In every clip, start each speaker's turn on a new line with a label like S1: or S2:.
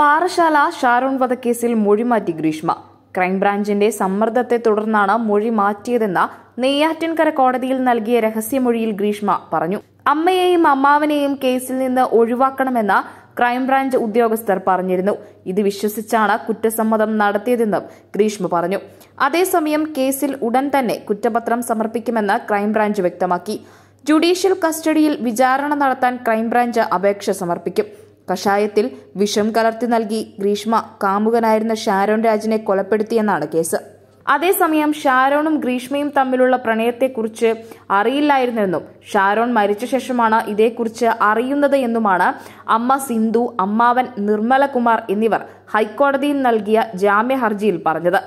S1: പാറശാല ഷാരോൺ വധക്കേസിൽ മാറ്റി ഗ്രീഷ്മ ക്രൈംബ്രാഞ്ചിന്റെ സമ്മർദ്ദത്തെ തുടർന്നാണ് മൊഴി മാറ്റിയതെന്ന നെയ്യാറ്റിൻകര കോടതിയിൽ നൽകിയ രഹസ്യമൊഴിയിൽ ഗ്രീഷ്മ പറഞ്ഞു അമ്മയെയും അമ്മാവനെയും കേസിൽ നിന്ന് ഒഴിവാക്കണമെന്ന ക്രൈംബ്രാഞ്ച് ഉദ്യോഗസ്ഥർ പറഞ്ഞിരുന്നു ഇത് വിശ്വസിച്ചാണ് കുറ്റസമ്മതം നടത്തിയതെന്നും ഗ്രീഷ്മ പറഞ്ഞു അതേസമയം കേസിൽ ഉടൻ തന്നെ കുറ്റപത്രം സമർപ്പിക്കുമെന്ന് ക്രൈംബ്രാഞ്ച് വ്യക്തമാക്കി ജുഡീഷ്യൽ കസ്റ്റഡിയിൽ വിചാരണ നടത്താൻ ക്രൈംബ്രാഞ്ച് അപേക്ഷ സമർപ്പിക്കും കഷായത്തിൽ വിഷം കലർത്തി നൽകി ഗ്രീഷ്മ കാമുകനായിരുന്ന ഷാരോൺ രാജിനെ കൊലപ്പെടുത്തിയെന്നാണ് കേസ് അതേസമയം ഷാരോണും ഗ്രീഷ്മയും തമ്മിലുള്ള പ്രണയത്തെക്കുറിച്ച് അറിയില്ലായിരുന്നെന്നും ഷാരോൺ മരിച്ച ശേഷമാണ് ഇതേക്കുറിച്ച് അറിയുന്നത് എന്നുമാണ് അമ്മ സിന്ധു അമ്മാവൻ നിർമ്മലകുമാർ എന്നിവർ ഹൈക്കോടതിയിൽ നൽകിയ ജാമ്യ ഹർജിയിൽ പറഞ്ഞത്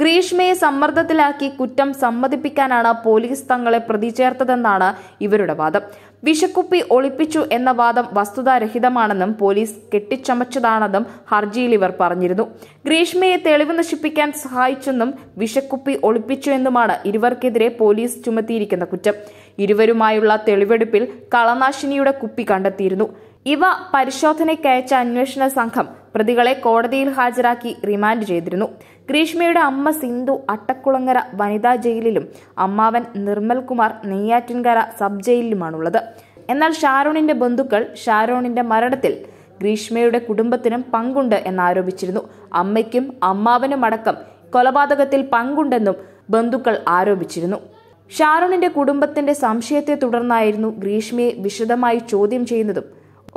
S1: ഗ്രീഷ്മയെ സമ്മർദ്ദത്തിലാക്കി കുറ്റം സമ്മതിപ്പിക്കാനാണ് പോലീസ് തങ്ങളെ പ്രതി ചേർത്തതെന്നാണ് ഇവരുടെ വാദം വിഷക്കുപ്പി ഒളിപ്പിച്ചു എന്ന വാദം വസ്തുതാരഹിതമാണെന്നും പോലീസ് കെട്ടിച്ചമച്ചതാണെന്നും ഹർജിയിൽ ഇവർ പറഞ്ഞിരുന്നു ഗ്രീഷ്മയെ തെളിവ് നശിപ്പിക്കാൻ സഹായിച്ചെന്നും വിഷക്കുപ്പി ഒളിപ്പിച്ചു എന്നുമാണ് ഇരുവർക്കെതിരെ പോലീസ് ചുമത്തിയിരിക്കുന്ന കുറ്റം ഇരുവരുമായുള്ള തെളിവെടുപ്പിൽ കളനാശിനിയുടെ കുപ്പി കണ്ടെത്തിയിരുന്നു ഇവ പരിശോധനയ്ക്കയച്ച അന്വേഷണ സംഘം പ്രതികളെ കോടതിയിൽ ഹാജരാക്കി റിമാൻഡ് ചെയ്തിരുന്നു ഗ്രീഷ്മയുടെ അമ്മ സിന്ധു അട്ടക്കുളങ്ങര വനിതാ ജയിലിലും അമ്മാവൻ നിർമ്മൽ കുമാർ നെയ്യാറ്റിൻകര സബ് ജയിലിലുമാണുള്ളത് എന്നാൽ ഷാരോണിന്റെ ബന്ധുക്കൾ ഷാരോണിന്റെ മരണത്തിൽ ഗ്രീഷ്മയുടെ കുടുംബത്തിനും പങ്കുണ്ട് എന്നാരോപിച്ചിരുന്നു അമ്മയ്ക്കും അമ്മാവനുമടക്കം കൊലപാതകത്തിൽ പങ്കുണ്ടെന്നും ബന്ധുക്കൾ ആരോപിച്ചിരുന്നു ഷാരോണിന്റെ കുടുംബത്തിന്റെ സംശയത്തെ തുടർന്നായിരുന്നു ഗ്രീഷ്മയെ വിശദമായി ചോദ്യം ചെയ്യുന്നതും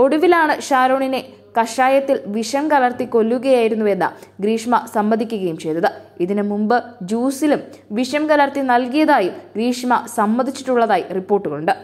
S1: ഒടുവിലാണ് ഷാരോണിനെ കഷായത്തിൽ വിഷം കലർത്തി കൊല്ലുകയായിരുന്നുവെന്ന് ഗ്രീഷ്മ സമ്മതിക്കുകയും ചെയ്തത് ഇതിനു മുമ്പ് ജ്യൂസിലും വിഷം കലർത്തി നൽകിയതായും ഗ്രീഷ്മ സമ്മതിച്ചിട്ടുള്ളതായി റിപ്പോർട്ടുകളുണ്ട്